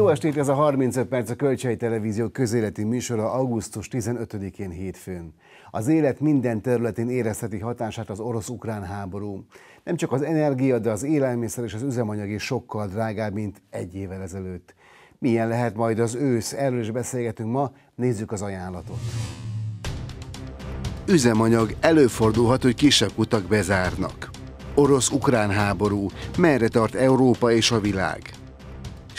Jó estét, ez a 35 perc a Kölcsei Televízió közéleti műsora augusztus 15-én hétfőn. Az élet minden területén érezheti hatását az orosz-ukrán háború. Nem csak az energia, de az élelmiszer és az üzemanyag is sokkal drágább, mint egy évvel ezelőtt. Milyen lehet majd az ősz? Erről is beszélgetünk ma, nézzük az ajánlatot. Üzemanyag előfordulhat, hogy kisebb utak bezárnak. Orosz-ukrán háború, merre tart Európa és a világ?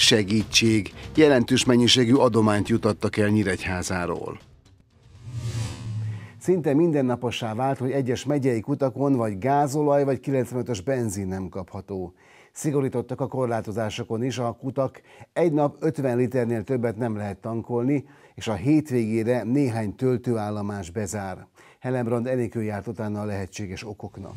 segítség, jelentős mennyiségű adományt jutattak el Nyíregyházáról. Szinte mindennapossá vált, hogy egyes megyei kutakon vagy gázolaj, vagy 95-ös benzin nem kapható. Szigorítottak a korlátozásokon is, a kutak egy nap 50 liternél többet nem lehet tankolni, és a hétvégére néhány töltőállomás bezár. Helembrand Enikő járt utána a lehetséges okoknak.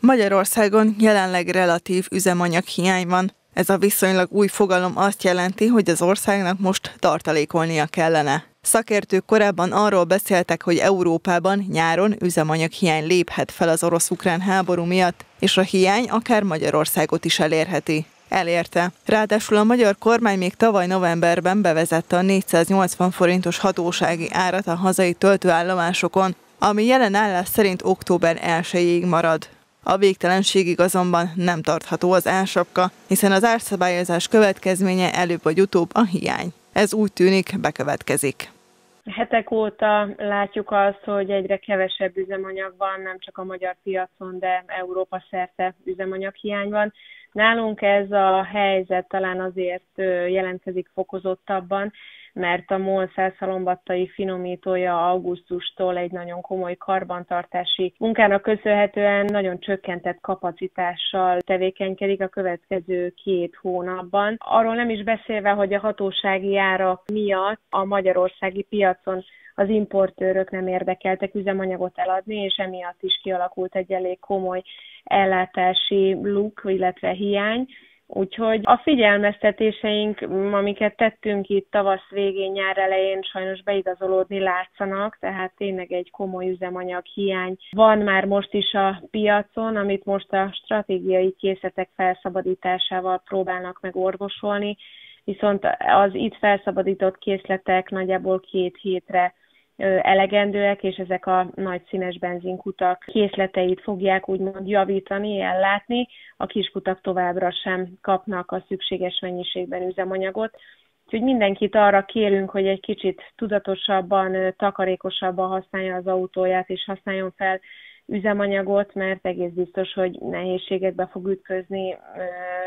Magyarországon jelenleg relatív üzemanyag hiány van. Ez a viszonylag új fogalom azt jelenti, hogy az országnak most tartalékolnia kellene. Szakértők korábban arról beszéltek, hogy Európában nyáron üzemanyag hiány léphet fel az orosz-ukrán háború miatt, és a hiány akár Magyarországot is elérheti. Elérte. Ráadásul a magyar kormány még tavaly novemberben bevezette a 480 forintos hatósági árat a hazai töltőállomásokon, ami jelen állás szerint október 1-ig marad. A végtelenségig azonban nem tartható az ársapka, hiszen az árszabályozás következménye előbb vagy utóbb a hiány. Ez úgy tűnik, bekövetkezik. Hetek óta látjuk azt, hogy egyre kevesebb üzemanyag van, nem csak a magyar piacon, de Európa szerte üzemanyaghiány van. Nálunk ez a helyzet talán azért jelentkezik fokozottabban, mert a MOL százhalombattai finomítója augusztustól egy nagyon komoly karbantartási munkának köszönhetően nagyon csökkentett kapacitással tevékenykedik a következő két hónapban. Arról nem is beszélve, hogy a hatósági árak miatt a magyarországi piacon az importőrök nem érdekeltek üzemanyagot eladni, és emiatt is kialakult egy elég komoly ellátási luk, illetve hiány. Úgyhogy a figyelmeztetéseink, amiket tettünk itt tavasz végén, nyár elején sajnos beigazolódni látszanak, tehát tényleg egy komoly üzemanyag hiány van már most is a piacon, amit most a stratégiai készletek felszabadításával próbálnak meg orvosolni, viszont az itt felszabadított készletek nagyjából két hétre elegendőek, és ezek a nagy színes benzinkutak készleteit fogják úgymond javítani, ellátni. A kiskutak továbbra sem kapnak a szükséges mennyiségben üzemanyagot. Úgyhogy mindenkit arra kérünk, hogy egy kicsit tudatosabban, takarékosabban használja az autóját, és használjon fel üzemanyagot, mert egész biztos, hogy nehézségekbe fog ütközni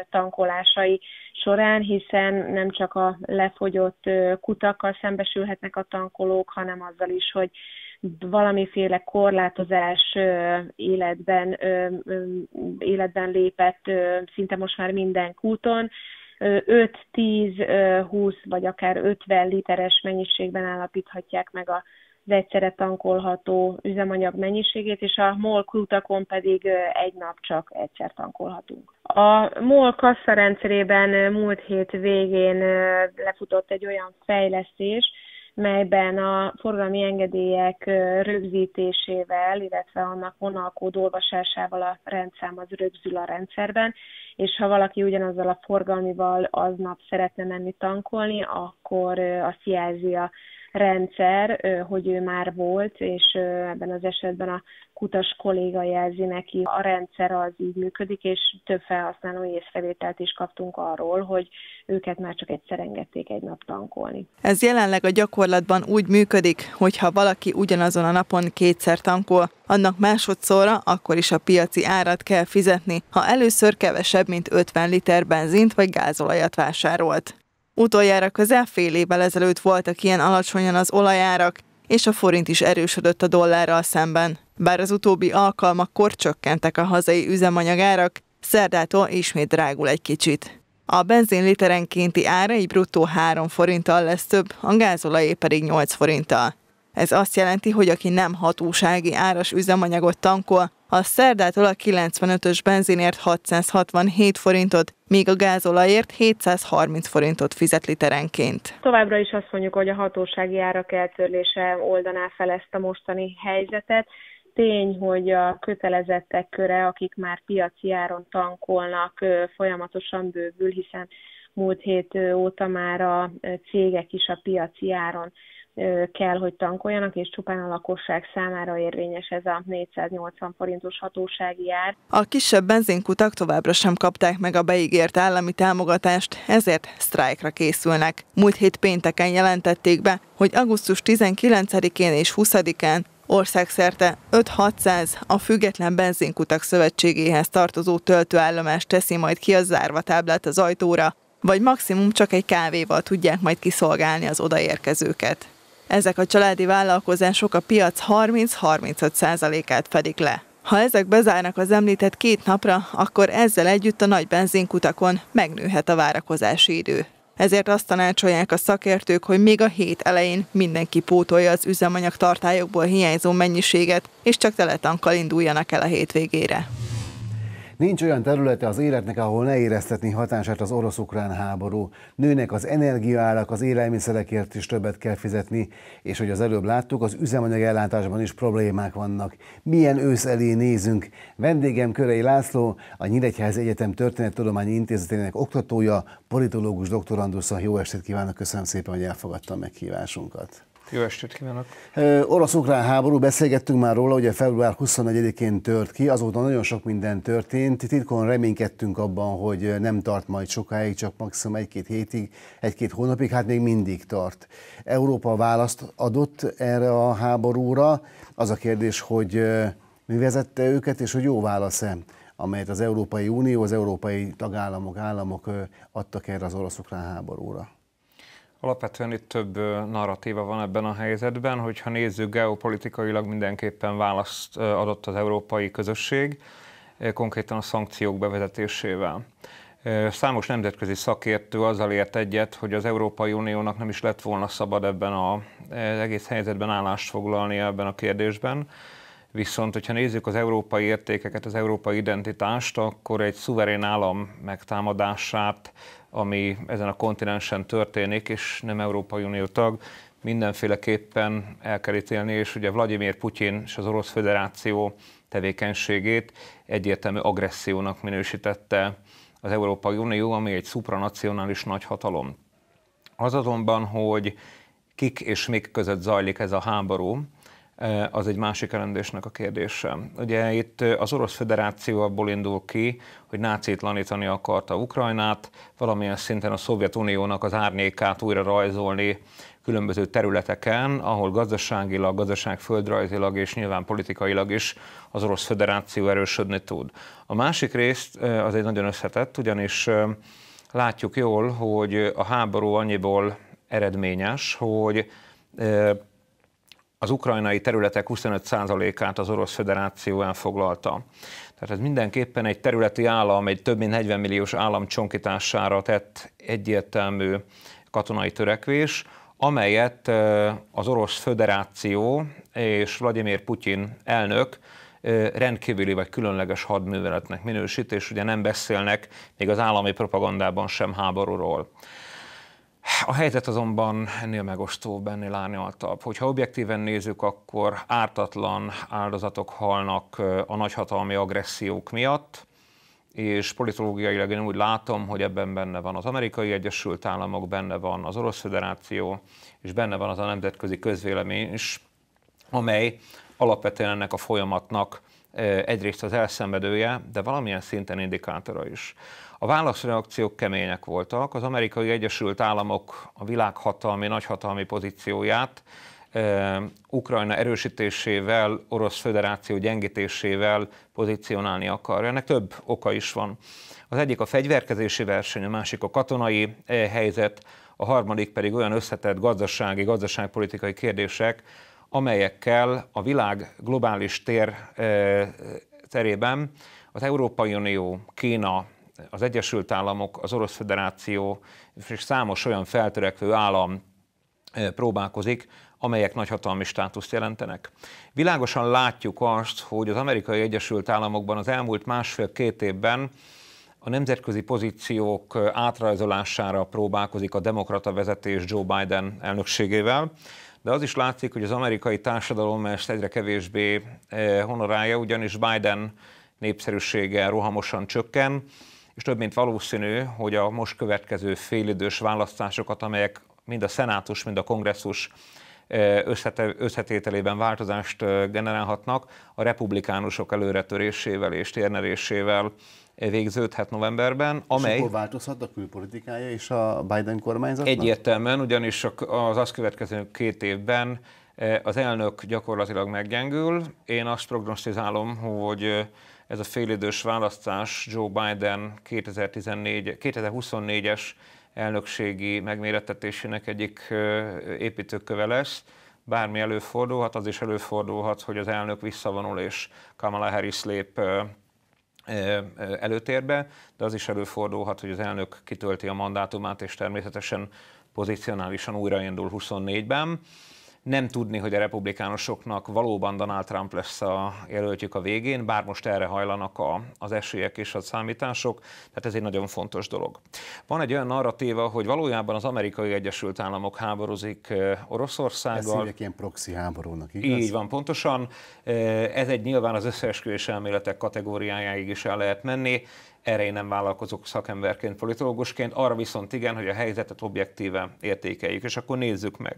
tankolásai során, hiszen nem csak a lefogyott kutakkal szembesülhetnek a tankolók, hanem azzal is, hogy valamiféle korlátozás életben, életben lépett szinte most már minden kúton, 5, 10, 20 vagy akár 50 literes mennyiségben állapíthatják meg a egyszerre tankolható üzemanyag mennyiségét, és a MOL kutakon pedig egy nap csak egyszer tankolhatunk. A MOL kasszarendszerében múlt hét végén lefutott egy olyan fejlesztés, melyben a forgalmi engedélyek rögzítésével, illetve annak vonalkód olvasásával a rendszám az rögzül a rendszerben, és ha valaki ugyanazzal a forgalmival aznap szeretne menni tankolni, akkor azt jelzi a rendszer, hogy ő már volt, és ebben az esetben a kutas kolléga jelzi neki, a rendszer az így működik, és több felhasználói észrevételt is kaptunk arról, hogy őket már csak egyszer engedték egy nap tankolni. Ez jelenleg a gyakorlatban úgy működik, hogy ha valaki ugyanazon a napon kétszer tankol, annak másodszorra akkor is a piaci árat kell fizetni, ha először kevesebb, mint 50 liter benzint vagy gázolajat vásárolt. Utoljára közel fél évvel ezelőtt voltak ilyen alacsonyan az olajárak, és a forint is erősödött a dollárral szemben. Bár az utóbbi alkalmakkor csökkentek a hazai üzemanyagárak, szerdától ismét drágul egy kicsit. A benzin literenkénti ára így bruttó 3 forinttal lesz több, a gázolajé pedig 8 forinttal. Ez azt jelenti, hogy aki nem hatósági áras üzemanyagot tankol, a szerdától a 95-ös benzinért 667 forintot, míg a gázolajért 730 forintot fizet literenként. Továbbra is azt mondjuk, hogy a hatósági árak eltörlése oldaná fel ezt a mostani helyzetet. Tény, hogy a kötelezettek köre, akik már piaci áron tankolnak, folyamatosan bővül, hiszen múlt hét óta már a cégek is a piaci áron kell, hogy tankoljanak, és csupán a lakosság számára érvényes ez a 480 forintos hatósági ár. A kisebb benzinkutak továbbra sem kapták meg a beígért állami támogatást, ezért sztrájkra készülnek. Múlt hét pénteken jelentették be, hogy augusztus 19-én és 20-án Országszerte 5-600 a Független Benzinkutak Szövetségéhez tartozó töltőállomást teszi majd ki a zárva táblát az ajtóra, vagy maximum csak egy kávéval tudják majd kiszolgálni az odaérkezőket. Ezek a családi vállalkozások a piac 30-35%-át fedik le. Ha ezek bezárnak az említett két napra, akkor ezzel együtt a nagy benzinkutakon megnőhet a várakozási idő. Ezért azt tanácsolják a szakértők, hogy még a hét elején mindenki pótolja az üzemanyag tartályokból hiányzó mennyiséget, és csak teletankkal induljanak el a hétvégére. Nincs olyan területe az életnek, ahol ne éreztetni hatását az orosz-ukrán háború. Nőnek az energiaárak, az élelmiszerekért is többet kell fizetni, és hogy az előbb láttuk, az üzemanyag ellátásban is problémák vannak. Milyen ősz elé nézünk? Vendégem Körei László, a Nyíregyház Egyetem Történettudományi Intézetének oktatója, politológus doktorandusza. Jó estét kívánok, köszönöm szépen, hogy elfogadta a meghívásunkat. Jó estét kívánok! Orosz-ukrán háború, beszélgettünk már róla, ugye február 24-én tört ki, azóta nagyon sok minden történt. Titkon reménykedtünk abban, hogy nem tart majd sokáig, csak maximum egy-két hétig, egy-két hónapig, hát még mindig tart. Európa választ adott erre a háborúra. Az a kérdés, hogy mi vezette őket, és hogy jó válasz-e, amelyet az Európai Unió, az európai tagállamok, államok adtak erre az orosz-ukrán háborúra. Alapvetően itt több narratíva van ebben a helyzetben, hogyha nézzük geopolitikailag mindenképpen választ adott az európai közösség, konkrétan a szankciók bevezetésével. Számos nemzetközi szakértő azzal ért egyet, hogy az Európai Uniónak nem is lett volna szabad ebben a, az e, egész helyzetben állást foglalni ebben a kérdésben. Viszont, hogyha nézzük az európai értékeket, az európai identitást, akkor egy szuverén állam megtámadását ami ezen a kontinensen történik, és nem Európai Unió tag, mindenféleképpen el kell ítélni, és ugye Vladimir Putyin és az Orosz Föderáció tevékenységét egyértelmű agressziónak minősítette az Európai Unió, ami egy szupranacionális nagy hatalom Az azonban, hogy kik és mik között zajlik ez a háború, az egy másik elendésnek a kérdése. Ugye itt az Orosz Federáció abból indul ki, hogy nácitlanítani akarta Ukrajnát, valamilyen szinten a Szovjetuniónak az árnyékát újra rajzolni különböző területeken, ahol gazdaságilag, gazdaság földrajzilag és nyilván politikailag is az Orosz Föderáció erősödni tud. A másik részt az egy nagyon összetett, ugyanis látjuk jól, hogy a háború annyiból eredményes, hogy az ukrajnai területek 25%-át az Orosz Föderáció elfoglalta. Tehát ez mindenképpen egy területi állam, egy több mint 40 milliós állam csonkítására tett egyértelmű katonai törekvés, amelyet az Orosz Föderáció és Vladimir Putyin elnök rendkívüli vagy különleges hadműveletnek minősít, és ugye nem beszélnek még az állami propagandában sem háborúról. A helyzet azonban ennél megostóbb, ennél árnyaltabb. Hogyha objektíven nézzük, akkor ártatlan áldozatok halnak a nagyhatalmi agressziók miatt, és politológiailag én úgy látom, hogy ebben benne van az Amerikai Egyesült Államok, benne van az Orosz Föderáció, és benne van az a nemzetközi közvélemény is, amely alapvetően ennek a folyamatnak egyrészt az elszenvedője, de valamilyen szinten indikátora is. A válaszreakciók kemények voltak. Az amerikai Egyesült Államok a világhatalmi, nagyhatalmi pozícióját Ukrajna erősítésével, Orosz Föderáció gyengítésével pozícionálni akar. Ennek több oka is van. Az egyik a fegyverkezési verseny, a másik a katonai helyzet, a harmadik pedig olyan összetett gazdasági, gazdaságpolitikai kérdések, amelyekkel a világ globális tér terében az Európai Unió, Kína, az Egyesült Államok, az Orosz federáció és számos olyan feltörekvő állam próbálkozik, amelyek nagyhatalmi státuszt jelentenek. Világosan látjuk azt, hogy az amerikai Egyesült Államokban az elmúlt másfél-két évben a nemzetközi pozíciók átrajzolására próbálkozik a demokrata vezetés Joe Biden elnökségével, de az is látszik, hogy az amerikai társadalom ezt egyre kevésbé honorálja, ugyanis Biden népszerűsége rohamosan csökken, és több mint valószínű, hogy a most következő félidős választásokat, amelyek mind a szenátus, mind a kongresszus eh, összetételében változást eh, generálhatnak, a republikánusok előretörésével és térnerésével eh, végződhet novemberben, amely... És akkor változhat a külpolitikája és a Biden kormányzat? Egyértelműen, ugyanis az azt következő két évben az elnök gyakorlatilag meggyengül. Én azt prognosztizálom, hogy ez a félidős választás Joe Biden 2014, 2024-es elnökségi megmérettetésének egyik építőköve lesz. Bármi előfordulhat, az is előfordulhat, hogy az elnök visszavonul és Kamala Harris lép előtérbe, de az is előfordulhat, hogy az elnök kitölti a mandátumát, és természetesen pozicionálisan újraindul 24-ben nem tudni, hogy a republikánusoknak valóban Donald Trump lesz a jelöltjük a végén, bár most erre hajlanak a, az esélyek és a számítások, tehát ez egy nagyon fontos dolog. Van egy olyan narratíva, hogy valójában az amerikai Egyesült Államok háborúzik Oroszországgal. Ez egy ilyen proxy háborúnak, igaz? Így van, pontosan. Ez egy nyilván az összeesküvés elméletek kategóriájáig is el lehet menni erre én nem vállalkozok szakemberként, politológusként, arra viszont igen, hogy a helyzetet objektíve értékeljük, és akkor nézzük meg.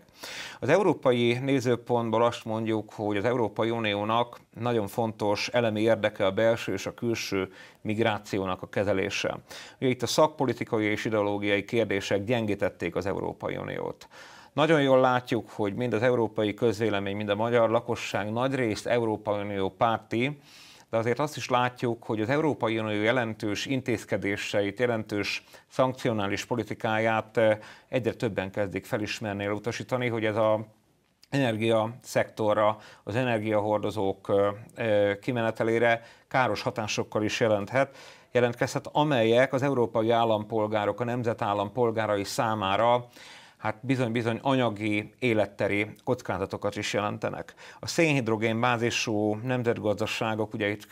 Az európai nézőpontból azt mondjuk, hogy az Európai Uniónak nagyon fontos elemi érdeke a belső és a külső migrációnak a kezelése. Ugye itt a szakpolitikai és ideológiai kérdések gyengítették az Európai Uniót. Nagyon jól látjuk, hogy mind az európai közvélemény, mind a magyar lakosság nagy részt Európai Unió párti, de azért azt is látjuk, hogy az Európai Unió jelentős intézkedéseit, jelentős szankcionális politikáját eh, egyre többen kezdik felismerni, elutasítani, hogy ez a energia szektorra, az energiahordozók eh, eh, kimenetelére káros hatásokkal is jelenthet, jelentkezhet, amelyek az európai állampolgárok, a nemzetállam polgárai számára hát bizony-bizony anyagi, életteri kockázatokat is jelentenek. A szénhidrogén bázisú nemzetgazdaságok, ugye itt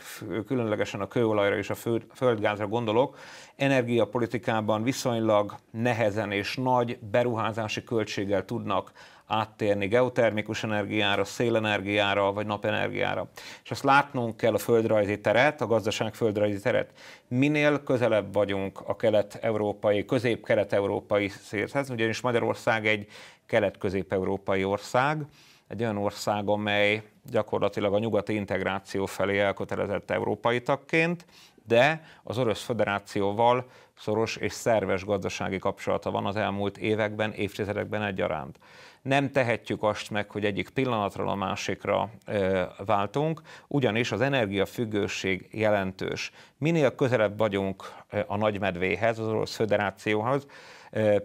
különlegesen a kőolajra és a földgázra gondolok, energiapolitikában viszonylag nehezen és nagy beruházási költséggel tudnak áttérni geotermikus energiára, szélenergiára vagy napenergiára. És azt látnunk kell a földrajzi teret, a gazdaság földrajzi teret. Minél közelebb vagyunk a kelet-európai, közép-kelet-európai szélhez, ugyanis Magyarország egy kelet-közép-európai ország, egy olyan ország, amely gyakorlatilag a nyugati integráció felé elkötelezett európai tagként, de az Orosz Föderációval szoros és szerves gazdasági kapcsolata van az elmúlt években, évtizedekben egyaránt. Nem tehetjük azt meg, hogy egyik pillanatról a másikra ö, váltunk, ugyanis az energiafüggőség jelentős. Minél közelebb vagyunk a nagymedvéhez, az Orosz Föderációhoz,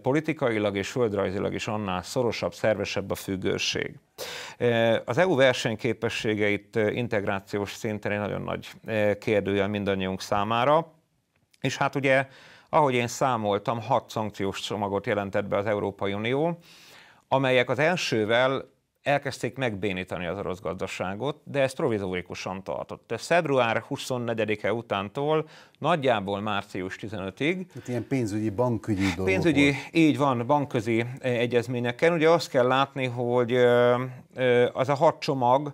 politikailag és földrajzilag is annál szorosabb, szervesebb a függőség. Az EU versenyképességeit integrációs szinten egy nagyon nagy kérdője mindannyiunk számára, és hát ugye ahogy én számoltam, hat szankciós csomagot jelentett be az Európai Unió, amelyek az elsővel elkezdték megbénítani az orosz gazdaságot, de ez provizórikusan tartott. De február 24-e utántól nagyjából március 15-ig. Itt hát ilyen pénzügyi, bankügyi dolgok Pénzügyi, volt. így van, bankközi eh, egyezményekkel. Ugye azt kell látni, hogy eh, eh, az a hat csomag,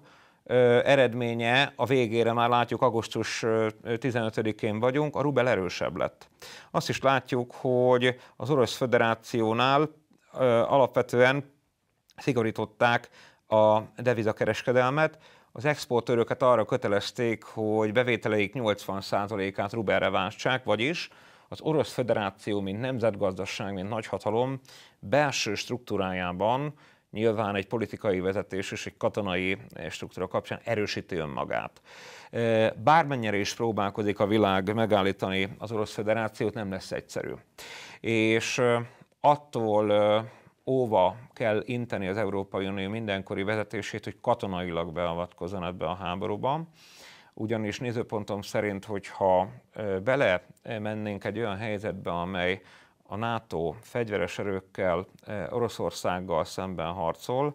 eredménye a végére már látjuk, augusztus 15-én vagyunk, a rubel erősebb lett. Azt is látjuk, hogy az Orosz Föderációnál alapvetően szigorították a devizakereskedelmet, az exportőröket arra kötelezték, hogy bevételeik 80%-át rubelre váltsák, vagyis az Orosz Föderáció, mint nemzetgazdaság, mint nagyhatalom belső struktúrájában nyilván egy politikai vezetés és egy katonai eh, struktúra kapcsán erősíti önmagát. Eh, bármennyire is próbálkozik a világ megállítani az Orosz Föderációt, nem lesz egyszerű. És eh, attól óva kell inteni az Európai Unió mindenkori vezetését, hogy katonailag beavatkozzon ebbe a háborúba ugyanis nézőpontom szerint, hogyha bele mennénk egy olyan helyzetbe, amely a NATO fegyveres erőkkel eh, Oroszországgal szemben harcol,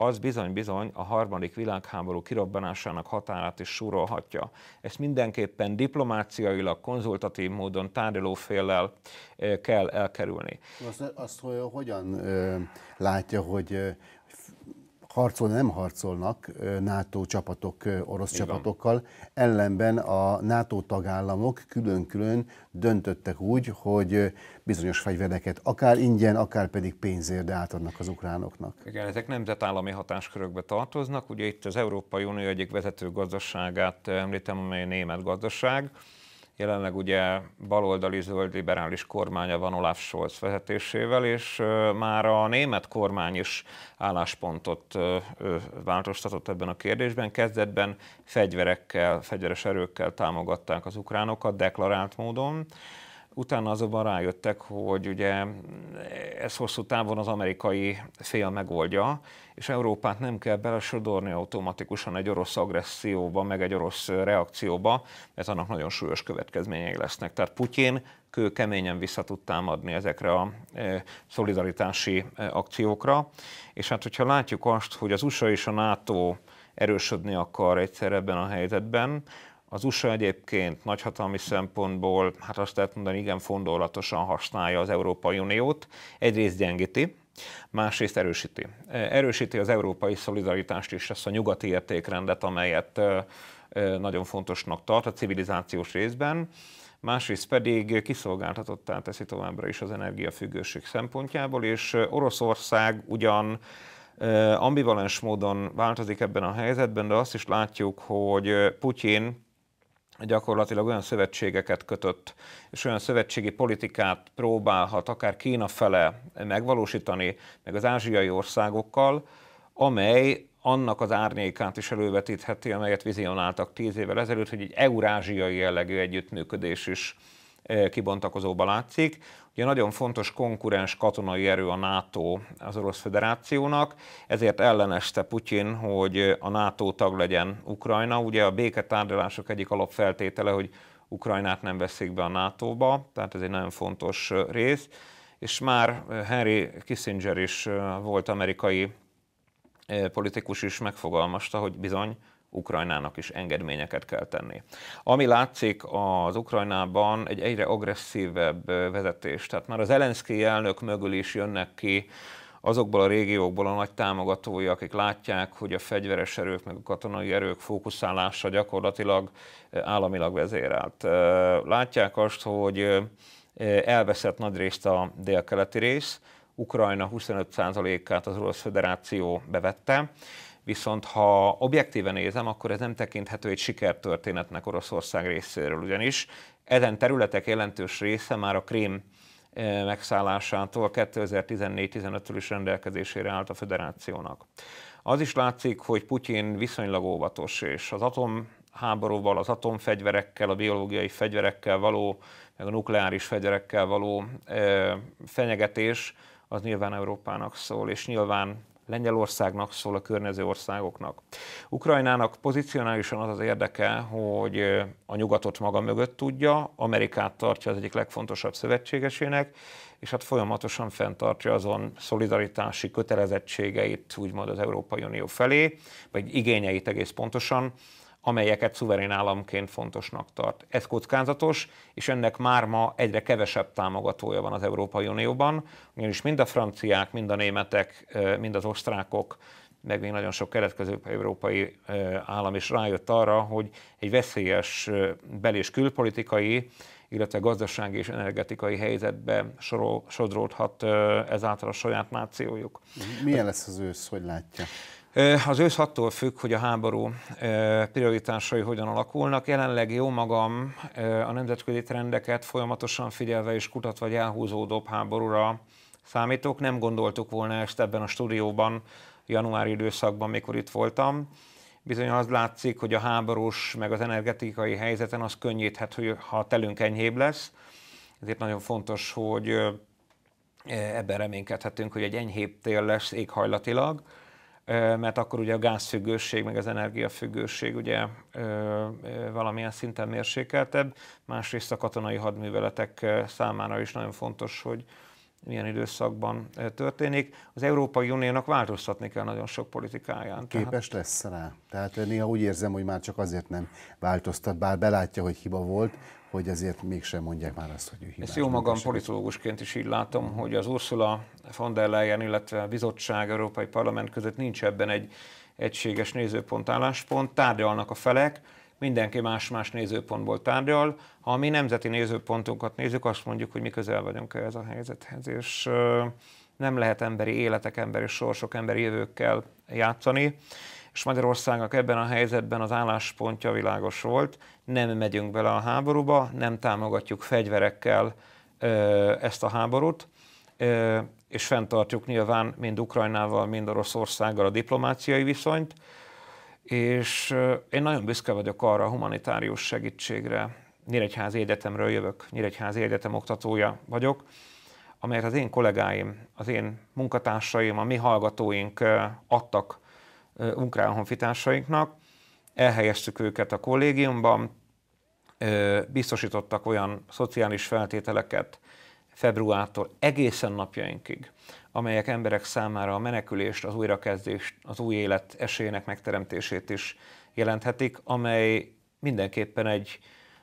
az bizony-bizony a harmadik világháború kirobbanásának határát is súrolhatja. Ezt mindenképpen diplomáciailag, konzultatív módon, tárgyalóféllel eh, kell elkerülni. Azt, azt hogy, hogyan eh, látja, hogy harcolni nem harcolnak NATO csapatok, orosz Igen. csapatokkal, ellenben a NATO tagállamok külön-külön döntöttek úgy, hogy bizonyos fegyvereket akár ingyen, akár pedig pénzért de átadnak az ukránoknak. Igen, ezek nemzetállami hatáskörökbe tartoznak. Ugye itt az Európai Unió egyik vezető gazdaságát említem, amely a német gazdaság, Jelenleg ugye baloldali zöld liberális kormánya van Olaf Scholz vezetésével, és már a német kormány is álláspontot változtatott ebben a kérdésben. Kezdetben fegyverekkel, fegyveres erőkkel támogatták az ukránokat deklarált módon. Utána azonban rájöttek, hogy ugye ez hosszú távon az amerikai fél megoldja, és Európát nem kell belesodorni automatikusan egy orosz agresszióba, meg egy orosz reakcióba, mert annak nagyon súlyos következményei lesznek. Tehát Putyin keményen vissza tud támadni ezekre a e, szolidaritási e, akciókra, és hát hogyha látjuk azt, hogy az USA és a NATO erősödni akar egyszer ebben a helyzetben, az USA egyébként nagyhatalmi szempontból, hát azt lehet mondani, igen fondolatosan használja az Európai Uniót, egyrészt gyengíti, másrészt erősíti. E, erősíti az európai szolidaritást és ezt a nyugati értékrendet, amelyet e, e, nagyon fontosnak tart a civilizációs részben, másrészt pedig kiszolgáltatottá teszi továbbra is az energiafüggőség szempontjából, és Oroszország ugyan ambivalens módon változik ebben a helyzetben, de azt is látjuk, hogy Putyin gyakorlatilag olyan szövetségeket kötött, és olyan szövetségi politikát próbálhat akár Kína fele megvalósítani, meg az ázsiai országokkal, amely annak az árnyékát is elővetítheti, amelyet vizionáltak tíz évvel ezelőtt, hogy egy eurázsiai jellegű együttműködés is kibontakozóba látszik. Ugye nagyon fontos konkurens katonai erő a NATO az Orosz Föderációnak, ezért elleneste Putyin, hogy a NATO tag legyen Ukrajna. Ugye a béketárgyalások egyik alapfeltétele, hogy Ukrajnát nem veszik be a NATO-ba, tehát ez egy nagyon fontos rész. És már Henry Kissinger is volt amerikai politikus is megfogalmazta, hogy bizony Ukrajnának is engedményeket kell tenni. Ami látszik az Ukrajnában egy egyre agresszívebb vezetés, tehát már az Elenszki elnök mögül is jönnek ki azokból a régiókból a nagy támogatói, akik látják, hogy a fegyveres erők meg a katonai erők fókuszálása gyakorlatilag eh, államilag vezérelt. Eh, látják azt, hogy eh, elveszett nagy részt a délkeleti rész, Ukrajna 25%-át az Orosz Föderáció bevette, Viszont ha objektíven nézem, akkor ez nem tekinthető egy sikertörténetnek Oroszország részéről, ugyanis ezen területek jelentős része már a Krém eh, megszállásától 2014-15-től is rendelkezésére állt a federációnak. Az is látszik, hogy Putyin viszonylag óvatos, és az atomháborúval, az atomfegyverekkel, a biológiai fegyverekkel való, meg a nukleáris fegyverekkel való eh, fenyegetés, az nyilván Európának szól, és nyilván Lengyelországnak, szól a környező országoknak. Ukrajnának pozicionálisan az az érdeke, hogy a nyugatot maga mögött tudja, Amerikát tartja az egyik legfontosabb szövetségesének, és hát folyamatosan fenntartja azon szolidaritási kötelezettségeit, úgymond az Európai Unió felé, vagy igényeit egész pontosan, amelyeket szuverén államként fontosnak tart. Ez kockázatos, és ennek már ma egyre kevesebb támogatója van az Európai Unióban, ugyanis mind a franciák, mind a németek, mind az osztrákok, meg még nagyon sok keletkező európai állam is rájött arra, hogy egy veszélyes bel- és külpolitikai, illetve gazdasági és energetikai helyzetbe sorol, sodródhat ezáltal a saját nációjuk. Milyen lesz az ősz, hogy látja? Az ősz attól függ, hogy a háború prioritásai hogyan alakulnak. Jelenleg jó magam a nemzetközi trendeket folyamatosan figyelve és kutatva egy elhúzódóbb háborúra számítok. Nem gondoltuk volna ezt ebben a stúdióban januári időszakban, mikor itt voltam. Bizony az látszik, hogy a háborús meg az energetikai helyzeten az könnyíthet, hogy ha a telünk enyhébb lesz. Ezért nagyon fontos, hogy ebben reménykedhetünk, hogy egy enyhébb tél lesz éghajlatilag mert akkor ugye a gázfüggőség, meg az energiafüggőség ugye valamilyen szinten mérsékeltebb, másrészt a katonai hadműveletek számára is nagyon fontos, hogy milyen időszakban történik. Az Európai Uniónak változtatni kell nagyon sok politikáján. Képes tehát... lesz rá. Tehát néha úgy érzem, hogy már csak azért nem változtat, bár belátja, hogy hiba volt, hogy ezért mégsem mondják már azt, hogy ő hibás. Ezt jó magam eset. politológusként is így látom, hogy az Ursula von der Leyen, illetve a bizottság, Európai Parlament között nincs ebben egy egységes nézőpont, álláspont, tárgyalnak a felek, mindenki más-más nézőpontból tárgyal. Ha a mi nemzeti nézőpontunkat nézzük, azt mondjuk, hogy mi közel vagyunk ehhez a helyzethez, és nem lehet emberi életek, emberi sorsok, emberi jövőkkel játszani és Magyarországnak ebben a helyzetben az álláspontja világos volt, nem megyünk bele a háborúba, nem támogatjuk fegyverekkel ezt a háborút, és fenntartjuk nyilván mind Ukrajnával, mind Oroszországgal a diplomáciai viszonyt, és én nagyon büszke vagyok arra a humanitárius segítségre. Nyíregyházi Egyetemről jövök, Nyíregyházi Egyetem oktatója vagyok, amelyet az én kollégáim, az én munkatársaim, a mi hallgatóink adtak ukrán honfitársainknak, elhelyeztük őket a kollégiumban, biztosítottak olyan szociális feltételeket februártól egészen napjainkig, amelyek emberek számára a menekülést, az újrakezdést, az új élet esélyének megteremtését is jelenthetik, amely mindenképpen egy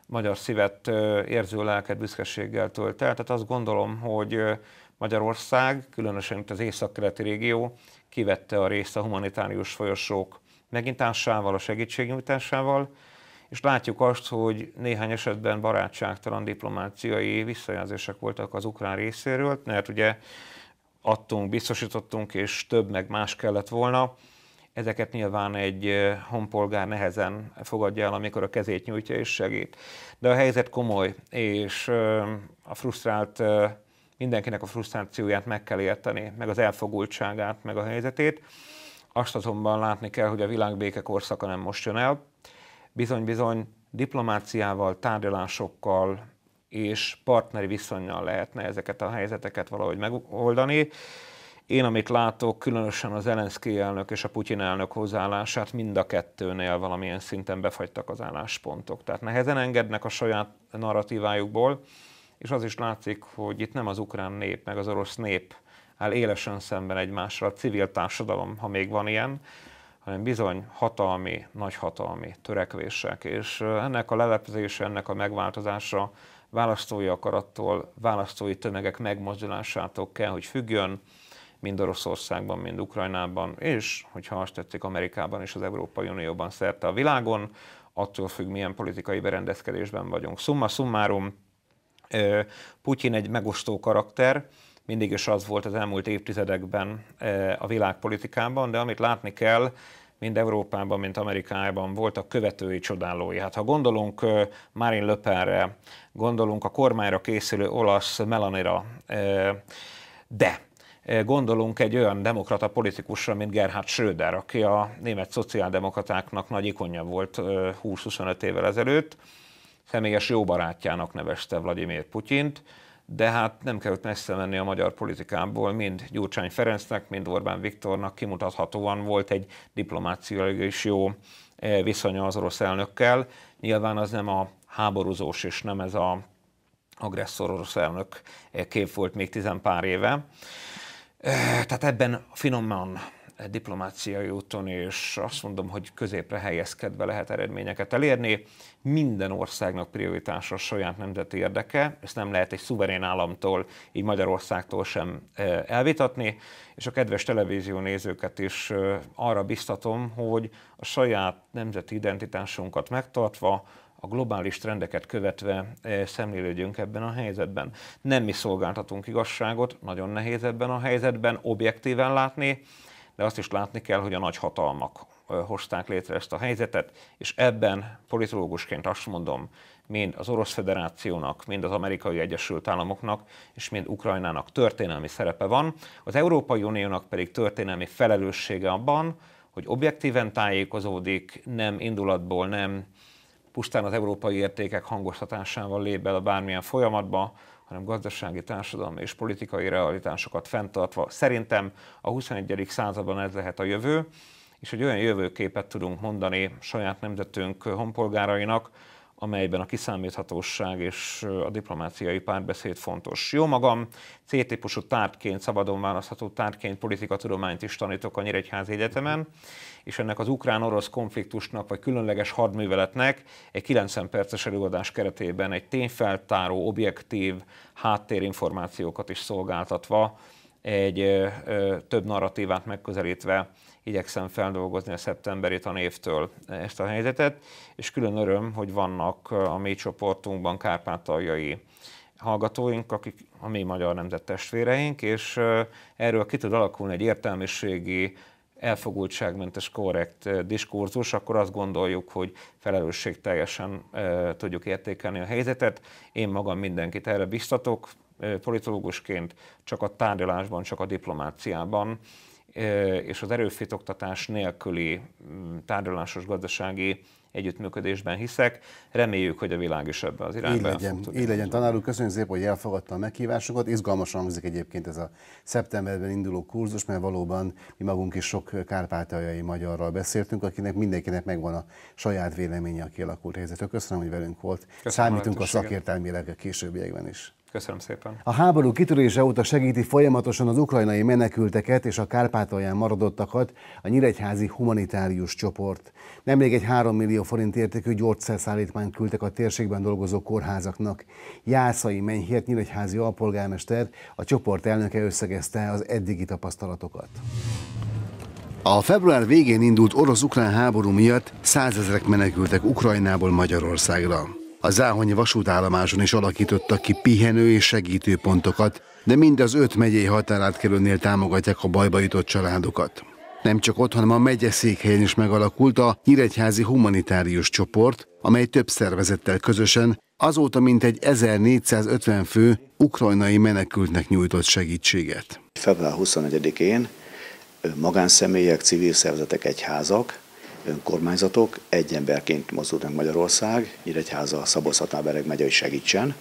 magyar szívet érző lelket büszkeséggel tölt el. Tehát azt gondolom, hogy Magyarország, különösen itt az északkeleti régió, kivette a részt a humanitárius folyosók megintásával, a segítségnyújtásával, és látjuk azt, hogy néhány esetben barátságtalan diplomáciai visszajelzések voltak az ukrán részéről, mert ugye adtunk, biztosítottunk, és több meg más kellett volna. Ezeket nyilván egy honpolgár nehezen fogadja el, amikor a kezét nyújtja és segít. De a helyzet komoly, és a frusztrált mindenkinek a frusztrációját meg kell érteni, meg az elfogultságát, meg a helyzetét. Azt azonban látni kell, hogy a világ béke korszaka nem most jön el. Bizony-bizony diplomáciával, tárgyalásokkal és partneri viszonyjal lehetne ezeket a helyzeteket valahogy megoldani. Én, amit látok, különösen az Elenszki elnök és a Putyin elnök hozzáállását, mind a kettőnél valamilyen szinten befagytak az álláspontok. Tehát nehezen engednek a saját narratívájukból, és az is látszik, hogy itt nem az ukrán nép, meg az orosz nép áll élesen szemben egymással, a civil társadalom, ha még van ilyen, hanem bizony hatalmi, nagyhatalmi törekvések. És ennek a lelepzése, ennek a megváltozása választói akarattól, választói tömegek megmozdulásától kell, hogy függjön, mind Oroszországban, mind Ukrajnában, és, hogyha azt tetszik, Amerikában és az Európai Unióban szerte a világon, attól függ, milyen politikai berendezkedésben vagyunk. Summa summarum, Putyin egy megosztó karakter, mindig is az volt az elmúlt évtizedekben a világpolitikában, de amit látni kell, mind Európában, mind Amerikában voltak követői csodálói. Hát ha gondolunk Marine Le Penre, gondolunk a kormányra készülő olasz Melanira, de gondolunk egy olyan demokrata politikusra, mint Gerhard Schröder, aki a német szociáldemokratáknak nagy ikonja volt 20-25 évvel ezelőtt, személyes jó barátjának nevezte Vladimir Putyint, de hát nem kellett messze menni a magyar politikából, mind Gyurcsány Ferencnek, mind Orbán Viktornak kimutathatóan volt egy diplomáciailag is jó eh, viszonya az orosz elnökkel. Nyilván az nem a háborúzós és nem ez a agresszor orosz elnök eh, kép volt még tizen pár éve. Eh, tehát ebben finoman E, diplomáciai úton, és azt mondom, hogy középre helyezkedve lehet eredményeket elérni. Minden országnak prioritása a saját nemzeti érdeke, ezt nem lehet egy szuverén államtól, így Magyarországtól sem e, elvitatni, és a kedves televízió nézőket is e, arra biztatom, hogy a saját nemzeti identitásunkat megtartva, a globális trendeket követve szemlélődjünk ebben a helyzetben. Nem mi szolgáltatunk igazságot, nagyon nehéz ebben a helyzetben objektíven látni, de azt is látni kell, hogy a nagy hatalmak hozták létre ezt a helyzetet, és ebben politológusként azt mondom, mind az Orosz Federációnak, mind az Amerikai Egyesült Államoknak, és mind Ukrajnának történelmi szerepe van, az Európai Uniónak pedig történelmi felelőssége abban, hogy objektíven tájékozódik, nem indulatból, nem pusztán az európai értékek hangoztatásával lép a bármilyen folyamatba, hanem gazdasági, társadalmi és politikai realitásokat fenntartva. Szerintem a 21. században ez lehet a jövő, és egy olyan jövőképet tudunk mondani saját nemzetünk honpolgárainak, amelyben a kiszámíthatóság és a diplomáciai párbeszéd fontos. Jó magam, C-típusú tárgyként, szabadon választható tárgyként politikatudományt is tanítok a Nyíregyházi Egyetemen, és ennek az ukrán-orosz konfliktusnak vagy különleges hadműveletnek egy 90 perces előadás keretében egy tényfeltáró, objektív háttérinformációkat is szolgáltatva egy ö, ö, több narratívát megközelítve igyekszem feldolgozni a szeptemberi tanévtől ezt a helyzetet, és külön öröm, hogy vannak a mi csoportunkban kárpátaljai hallgatóink, akik a mi magyar nemzet testvéreink, és erről ki tud alakulni egy értelmiségi, elfogultságmentes, korrekt diskurzus, akkor azt gondoljuk, hogy felelősségteljesen tudjuk értékelni a helyzetet. Én magam mindenkit erre biztatok, politológusként csak a tárgyalásban, csak a diplomáciában és az erőfitoktatás nélküli mm, tárgyalásos gazdasági együttműködésben hiszek. Reméljük, hogy a világ is ebbe az irányba így legyen, Így legyen, tanárul. köszönjük szépen, hogy elfogadta a meghívásokat. Izgalmasan hangzik egyébként ez a szeptemberben induló kurzus, mert valóban mi magunk is sok kárpátaljai magyarral beszéltünk, akinek mindenkinek megvan a saját véleménye a kialakult helyzetről. Köszönöm, hogy velünk volt. Köszönöm Számítunk a, a szakértelmére a későbbiekben is. Köszönöm szépen. A háború kitörése óta segíti folyamatosan az ukrajnai menekülteket és a Kárpátalján maradottakat a Nyíregyházi Humanitárius Csoport. Nemrég egy 3 millió forint értékű gyógyszerszállítmányt küldtek a térségben dolgozó kórházaknak. Jászai Menyhért Nyíregyházi alpolgármester, a csoport elnöke összegezte az eddigi tapasztalatokat. A február végén indult orosz-ukrán háború miatt százezrek menekültek Ukrajnából Magyarországra. A Záhonyi vasútállomáson is alakítottak ki pihenő és segítőpontokat, de mind az öt megyei határát kerülnél támogatják a bajba jutott családokat. Nem csak ott, hanem a megye székhelyen is megalakult a Nyíregyházi Humanitárius Csoport, amely több szervezettel közösen azóta mintegy 1450 fő ukrajnai menekültnek nyújtott segítséget. Február 21-én magánszemélyek, civil szervezetek, egyházak önkormányzatok, egy emberként mozdulnak Magyarország, Nyíregyháza, szabolcs szatmárbereg megye, hogy segítsen.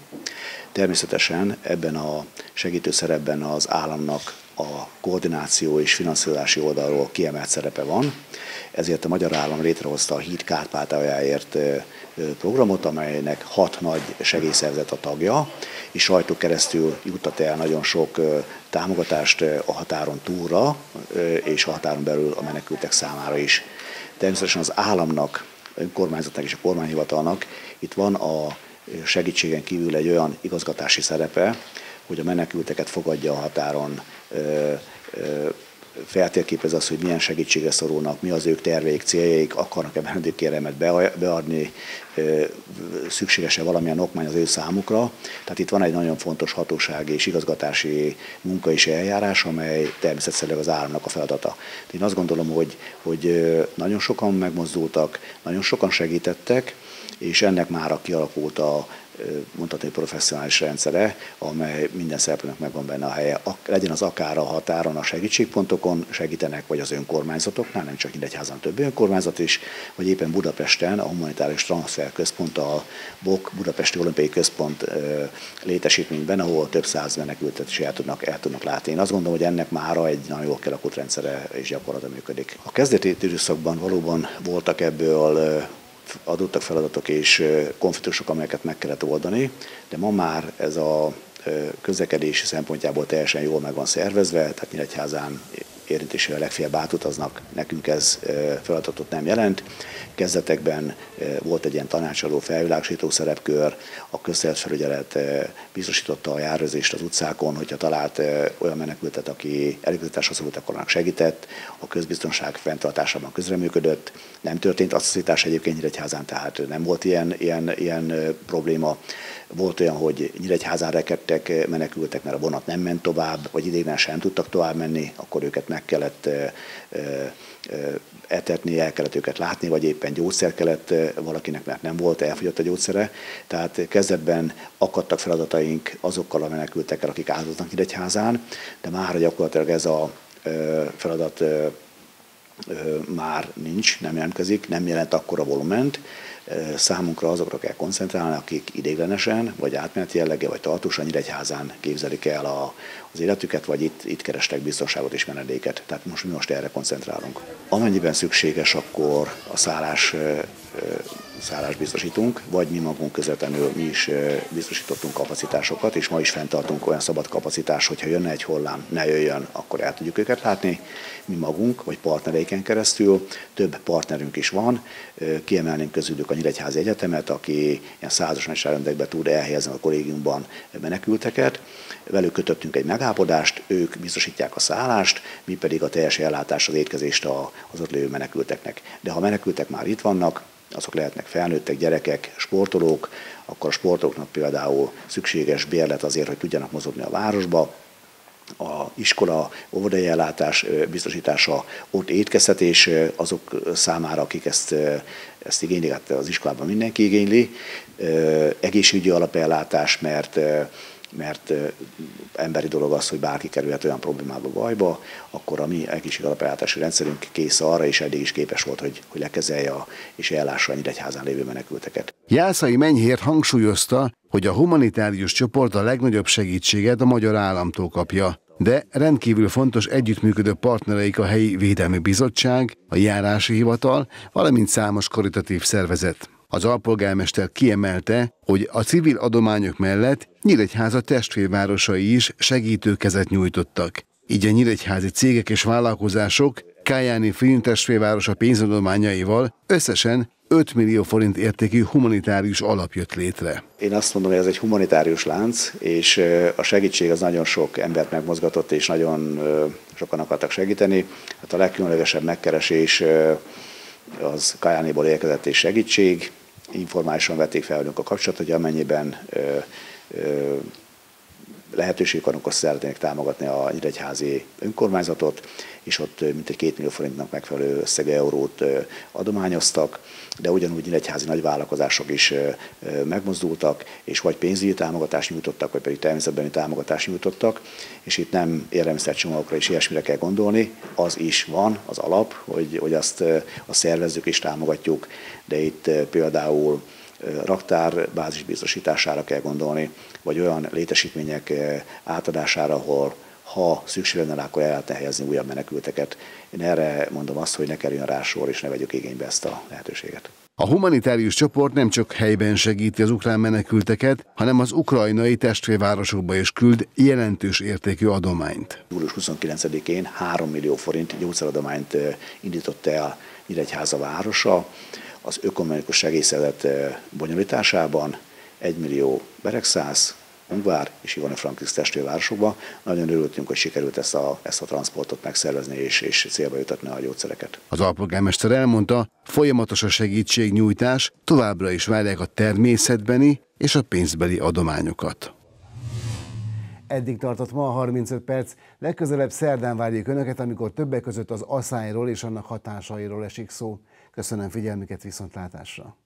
Természetesen ebben a segítő szerepben az államnak a koordináció és finanszírozási oldalról kiemelt szerepe van, ezért a Magyar Állam létrehozta a Híd Kárpátájáért programot, amelynek hat nagy segélyszervezet a tagja, és rajtuk keresztül juttat el nagyon sok támogatást a határon túlra, és a határon belül a menekültek számára is. Természetesen az államnak, önkormányzatnak és a kormányhivatalnak itt van a segítségen kívül egy olyan igazgatási szerepe, hogy a menekülteket fogadja a határon, feltérképez az, hogy milyen segítségre szorulnak, mi az ők terveik, céljaik, akarnak-e menedékkéremet beadni, szükséges-e valamilyen okmány az ő számukra. Tehát itt van egy nagyon fontos hatósági és igazgatási munka és eljárás, amely természetesen az államnak a feladata. De én azt gondolom, hogy, hogy nagyon sokan megmozdultak, nagyon sokan segítettek, és ennek már kialakult a mondhatni professzionális rendszere, amely minden szereplőnek megvan benne a helye. Legyen az akár a határon, a segítségpontokon segítenek, vagy az önkormányzatoknál, nem csak Nyíregyházan több önkormányzat is, vagy éppen Budapesten a Humanitárius Transfer Központ, a BOK, Budapesti Olimpiai Központ létesítményben, ahol több száz menekültet is el tudnak, el tudnak látni. Én azt gondolom, hogy ennek már egy nagyon jól kialakult rendszere és gyakorlata működik. A kezdeti időszakban valóban voltak ebből adottak feladatok és konfliktusok, amelyeket meg kellett oldani, de ma már ez a közlekedési szempontjából teljesen jól meg van szervezve, tehát Nyíregyházán érintésével legfeljebb átutaznak. Nekünk ez feladatot nem jelent. Kezdetekben volt egy ilyen tanácsadó felvilágosító szerepkör, a közszeretfelügyelet biztosította a járőrzést az utcákon, hogyha talált olyan menekültet, aki elégültáshoz volt, akkor annak segített, a közbiztonság fenntartásában közreműködött, nem történt asszaszítás egyébként Nyíregyházán, tehát nem volt ilyen, ilyen, ilyen probléma. Volt olyan, hogy Nyíregyházán rekedtek menekültek, mert a vonat nem ment tovább, vagy ideiglenesen sem tudtak tovább menni, akkor őket meg kellett etetni, el kellett őket látni, vagy éppen gyógyszer kellett valakinek, mert nem volt, elfogyott a gyógyszere. Tehát kezdetben akadtak feladataink azokkal a menekültekkel, akik áldoznak Nyíregyházán, de már gyakorlatilag ez a feladat már nincs, nem jelentkezik, nem jelent akkora volument, Számunkra azokra kell koncentrálni, akik idéglenesen, vagy átmeneti jellege, vagy tartósan nyíregyházán képzelik el a, az életüket, vagy itt, itt kerestek biztonságot és menedéket. Tehát most mi most erre koncentrálunk. Amennyiben szükséges, akkor a szállás szállást biztosítunk, vagy mi magunk közvetlenül mi is biztosítottunk kapacitásokat, és ma is fenntartunk olyan szabad kapacitás, hogyha jönne egy hollám, ne jöjjön, akkor el tudjuk őket látni. Mi magunk, vagy partnereiken keresztül, több partnerünk is van, kiemelném közülük a Nyíregyházi Egyetemet, aki ilyen százas nagyságrendekbe tud elhelyezni a kollégiumban menekülteket. Velük kötöttünk egy megállapodást, ők biztosítják a szállást, mi pedig a teljes ellátás, az étkezést az ott lévő menekülteknek. De ha menekültek már itt vannak, azok lehetnek felnőttek, gyerekek, sportolók, akkor a sportolóknak például szükséges bérlet azért, hogy tudjanak mozogni a városba, a iskola, óvodai ellátás biztosítása, ott étkeztetés azok számára, akik ezt, ezt igénylik, hát az iskolában mindenki igényli, egészségügyi alapellátás, mert mert emberi dolog az, hogy bárki kerülhet olyan problémába, bajba, akkor a mi egészségalapellátási rendszerünk kész arra, és eddig is képes volt, hogy, hogy lekezelje a, és ellássa a Nyíregyházán lévő menekülteket. Jászai Menyhért hangsúlyozta, hogy a humanitárius csoport a legnagyobb segítséget a magyar államtól kapja de rendkívül fontos együttműködő partnereik a helyi védelmi bizottság, a járási hivatal, valamint számos karitatív szervezet. Az alpolgármester kiemelte, hogy a civil adományok mellett Nyíregyháza testvérvárosai is segítőkezet nyújtottak. Így a nyíregyházi cégek és vállalkozások Kájáni Film testvérvárosa pénzadományaival összesen 5 millió forint értékű humanitárius alap jött létre. Én azt mondom, hogy ez egy humanitárius lánc, és a segítség az nagyon sok embert megmozgatott, és nagyon sokan akartak segíteni. Hát a legkülönlegesebb megkeresés az Kajánéból érkezett egy segítség, informálisan vették fel velünk a kapcsolatot, hogy amennyiben ö, ö, lehetőség van, akkor szeretnék támogatni a Nyíregyházi önkormányzatot és ott mintegy két millió forintnak megfelelő összege eurót adományoztak, de ugyanúgy egyházi nagyvállalkozások is megmozdultak, és vagy pénzügyi támogatást nyújtottak, vagy pedig természetbeni támogatást nyújtottak, és itt nem csomagokra és ilyesmire kell gondolni, az is van, az alap, hogy, hogy azt a szervezők is támogatjuk, de itt például raktár bázis biztosítására kell gondolni, vagy olyan létesítmények átadására, ahol ha szükség lenne akkor el lehetne helyezni újabb menekülteket. Én erre mondom azt, hogy ne kerüljön rá sor, és ne vegyük igénybe ezt a lehetőséget. A humanitárius csoport nem csak helyben segíti az ukrán menekülteket, hanem az ukrajnai testvérvárosokba is küld jelentős értékű adományt. Július 29-én 3 millió forint gyógyszeradományt indított el Nyíregyháza városa az ökonomikus segélyszervezet bonyolításában, 1 millió beregszáz, Ungvár és Ivana Frankis testvérvárosokba. Nagyon örültünk, hogy sikerült ezt a, ezt a transportot megszervezni és, és célba jutatni a gyógyszereket. Az alpolgármester elmondta, folyamatos a segítségnyújtás, továbbra is várják a természetbeni és a pénzbeli adományokat. Eddig tartott ma a 35 perc, legközelebb szerdán várjuk Önöket, amikor többek között az aszályról és annak hatásairól esik szó. Köszönöm figyelmüket viszontlátásra!